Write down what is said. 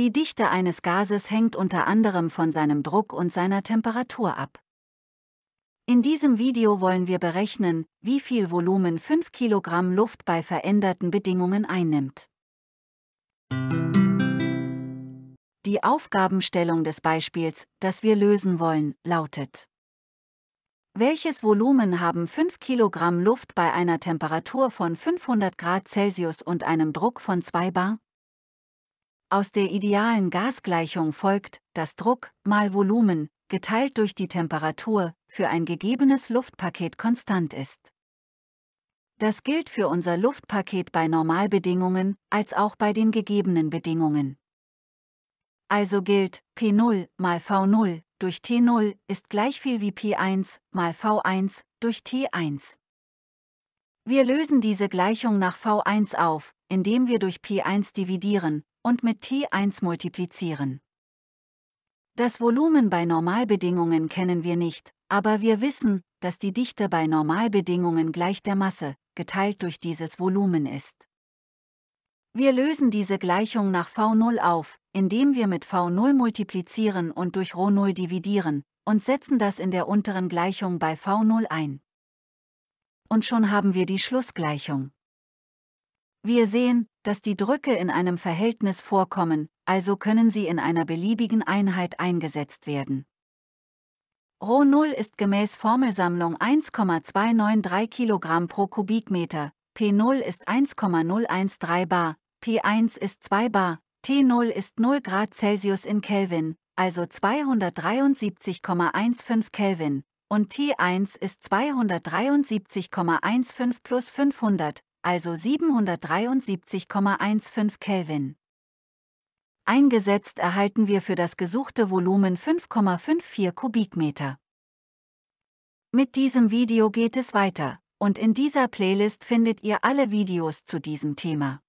Die Dichte eines Gases hängt unter anderem von seinem Druck und seiner Temperatur ab. In diesem Video wollen wir berechnen, wie viel Volumen 5 kg Luft bei veränderten Bedingungen einnimmt. Die Aufgabenstellung des Beispiels, das wir lösen wollen, lautet Welches Volumen haben 5 kg Luft bei einer Temperatur von 500 Grad Celsius und einem Druck von 2 Bar? Aus der idealen Gasgleichung folgt, dass Druck mal Volumen, geteilt durch die Temperatur, für ein gegebenes Luftpaket konstant ist. Das gilt für unser Luftpaket bei Normalbedingungen als auch bei den gegebenen Bedingungen. Also gilt P0 mal V0 durch T0 ist gleich viel wie P1 mal V1 durch T1. Wir lösen diese Gleichung nach V1 auf, indem wir durch P1 dividieren, und mit T1 multiplizieren. Das Volumen bei Normalbedingungen kennen wir nicht, aber wir wissen, dass die Dichte bei Normalbedingungen gleich der Masse, geteilt durch dieses Volumen ist. Wir lösen diese Gleichung nach V0 auf, indem wir mit V0 multiplizieren und durch ρ0 dividieren, und setzen das in der unteren Gleichung bei V0 ein. Und schon haben wir die Schlussgleichung. Wir sehen, dass die Drücke in einem Verhältnis vorkommen, also können sie in einer beliebigen Einheit eingesetzt werden. Rho 0 ist gemäß Formelsammlung 1,293 kg pro Kubikmeter, P0 ist 1,013 bar, P1 ist 2 bar, T0 ist 0 Grad Celsius in Kelvin, also 273,15 Kelvin, und T1 ist 273,15 plus 500, also 773,15 Kelvin. Eingesetzt erhalten wir für das gesuchte Volumen 5,54 Kubikmeter. Mit diesem Video geht es weiter, und in dieser Playlist findet ihr alle Videos zu diesem Thema.